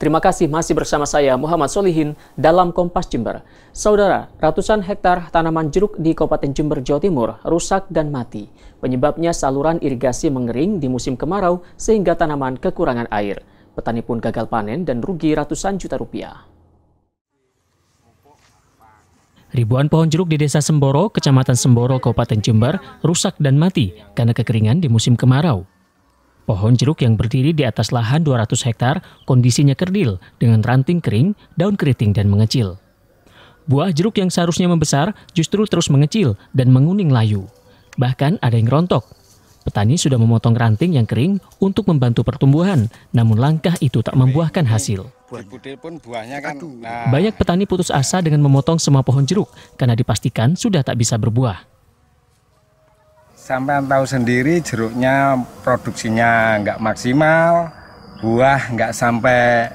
Terima kasih masih bersama saya Muhammad Solihin dalam Kompas Jember. Saudara, ratusan hektar tanaman jeruk di Kabupaten Jember, Jawa Timur rusak dan mati. Penyebabnya saluran irigasi mengering di musim kemarau sehingga tanaman kekurangan air. Petani pun gagal panen dan rugi ratusan juta rupiah. Ribuan pohon jeruk di Desa Semboro, Kecamatan Semboro, Kabupaten Jember, rusak dan mati karena kekeringan di musim kemarau. Pohon jeruk yang berdiri di atas lahan 200 hektar kondisinya kerdil dengan ranting kering, daun keriting dan mengecil. Buah jeruk yang seharusnya membesar justru terus mengecil dan menguning layu. Bahkan ada yang rontok. Petani sudah memotong ranting yang kering untuk membantu pertumbuhan, namun langkah itu tak membuahkan hasil. Kan, nah. Banyak petani putus asa dengan memotong semua pohon jeruk karena dipastikan sudah tak bisa berbuah. Sampai tahu sendiri jeruknya produksinya nggak maksimal, buah nggak sampai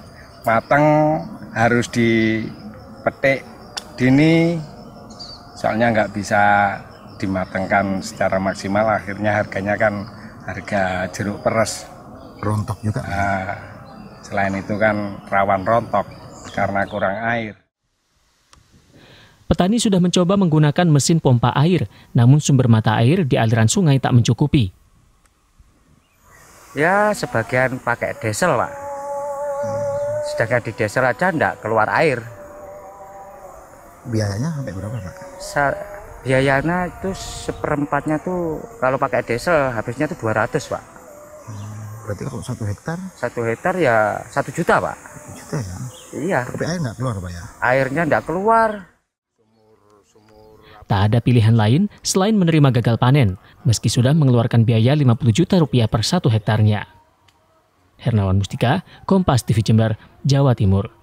matang harus dipetik dini soalnya nggak bisa dimatangkan secara maksimal akhirnya harganya kan harga jeruk peres rontok juga uh, selain itu kan rawan rontok karena kurang air Petani sudah mencoba menggunakan mesin pompa air, namun sumber mata air di aliran sungai tak mencukupi. Ya, sebagian pakai diesel, Pak. Sedangkan di diesel aja enggak keluar air. Biayanya sampai berapa, Pak? Sa biayanya itu seperempatnya tuh kalau pakai diesel habisnya tuh 200, Pak. Hmm, berarti kalau satu hektar? Satu hektar ya satu juta, Pak. Satu juta ya? Iya. Tapi air nggak keluar, Pak ya? Airnya nggak keluar. Tak ada pilihan lain selain menerima gagal panen, meski sudah mengeluarkan biaya 50 juta rupiah per satu hektarnya. Hernawan Mustika, Kompas TV Jember, Jawa Timur.